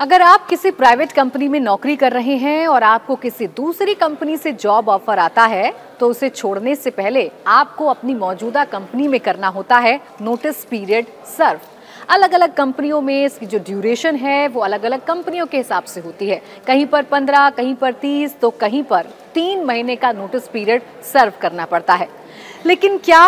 अगर आप किसी प्राइवेट कंपनी में नौकरी कर रहे हैं और आपको किसी दूसरी कंपनी से जॉब ऑफर आता है तो उसे छोड़ने से पहले आपको अपनी मौजूदा कंपनी में करना होता है नोटिस पीरियड सर्व अलग अलग कंपनियों में इसकी जो ड्यूरेशन है वो अलग अलग कंपनियों के हिसाब से होती है कहीं पर पंद्रह कहीं पर तीस तो कहीं पर तीन महीने का नोटिस पीरियड सर्व करना पड़ता है लेकिन क्या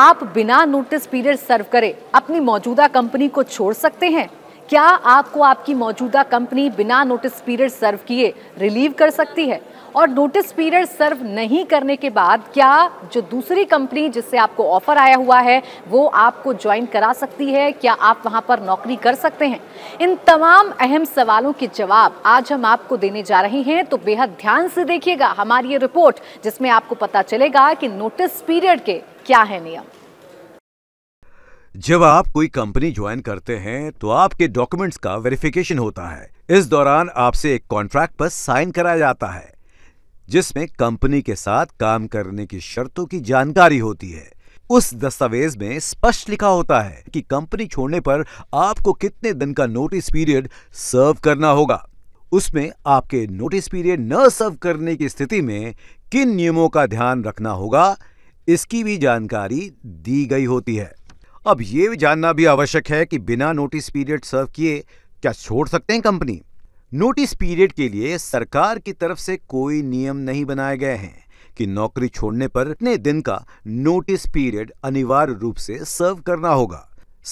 आप बिना नोटिस पीरियड सर्व करे अपनी मौजूदा कंपनी को छोड़ सकते हैं क्या आपको आपकी मौजूदा कंपनी बिना नोटिस पीरियड सर्व किए रिलीव कर सकती है और नोटिस पीरियड सर्व नहीं करने के बाद क्या जो दूसरी कंपनी जिससे आपको ऑफर आया हुआ है वो आपको ज्वाइन करा सकती है क्या आप वहां पर नौकरी कर सकते हैं इन तमाम अहम सवालों के जवाब आज हम आपको देने जा रहे हैं तो बेहद ध्यान से देखिएगा हमारी ये रिपोर्ट जिसमें आपको पता चलेगा कि नोटिस पीरियड के क्या है नियम जब आप कोई कंपनी ज्वाइन करते हैं तो आपके डॉक्यूमेंट्स का वेरिफिकेशन होता है इस दौरान आपसे एक कॉन्ट्रैक्ट पर साइन कराया जाता है जिसमें कंपनी के साथ काम करने की शर्तों की जानकारी होती है उस दस्तावेज में स्पष्ट लिखा होता है कि कंपनी छोड़ने पर आपको कितने दिन का नोटिस पीरियड सर्व करना होगा उसमें आपके नोटिस पीरियड न सर्व करने की स्थिति में किन नियमों का ध्यान रखना होगा इसकी भी जानकारी दी गई होती है अब ये जानना भी आवश्यक है कि बिना नोटिस पीरियड सर्व किए क्या छोड़ सकते हैं कंपनी नोटिस पीरियड के लिए सरकार की तरफ से कोई नियम नहीं बनाए गए हैं कि नौकरी छोड़ने पर इतने दिन का नोटिस पीरियड अनिवार्य रूप से सर्व करना होगा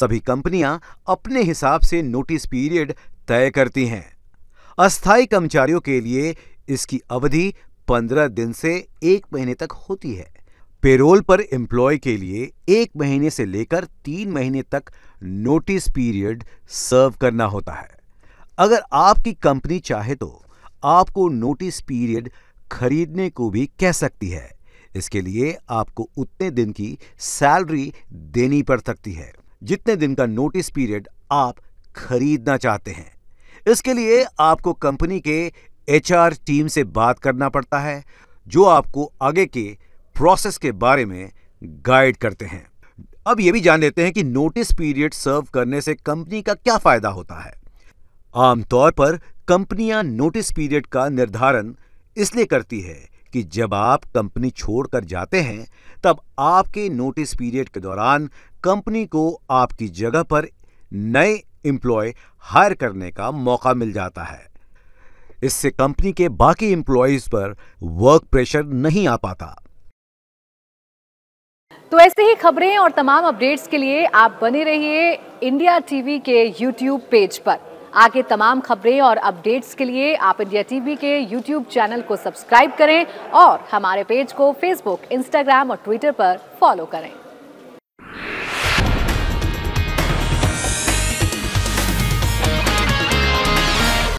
सभी कंपनियां अपने हिसाब से नोटिस पीरियड तय करती हैं अस्थायी कर्मचारियों के लिए इसकी अवधि पंद्रह दिन से एक महीने तक होती है पेरोल पर एम्प्लॉय के लिए एक महीने से लेकर तीन महीने तक नोटिस पीरियड सर्व करना होता है अगर आपकी कंपनी चाहे तो आपको नोटिस पीरियड खरीदने को भी कह सकती है इसके लिए आपको उतने दिन की सैलरी देनी पड़ सकती है जितने दिन का नोटिस पीरियड आप खरीदना चाहते हैं इसके लिए आपको कंपनी के एचआर टीम से बात करना पड़ता है जो आपको आगे के प्रोसेस के बारे में गाइड करते हैं अब यह भी जान लेते हैं कि नोटिस पीरियड सर्व करने से कंपनी का क्या फायदा होता है आमतौर पर कंपनियां नोटिस पीरियड का निर्धारण इसलिए करती है कि जब आप कंपनी छोड़कर जाते हैं तब आपके नोटिस पीरियड के दौरान कंपनी को आपकी जगह पर नए एम्प्लॉय हायर करने का मौका मिल जाता है इससे कंपनी के बाकी एम्प्लॉयज पर वर्क प्रेशर नहीं आ पाता ऐसे ही खबरें और तमाम अपडेट्स के लिए आप बने रहिए इंडिया टीवी के यूट्यूब पेज पर आगे तमाम खबरें और अपडेट्स के लिए आप इंडिया टीवी के यूट्यूब चैनल को सब्सक्राइब करें और हमारे पेज को फेसबुक इंस्टाग्राम और ट्विटर पर फॉलो करें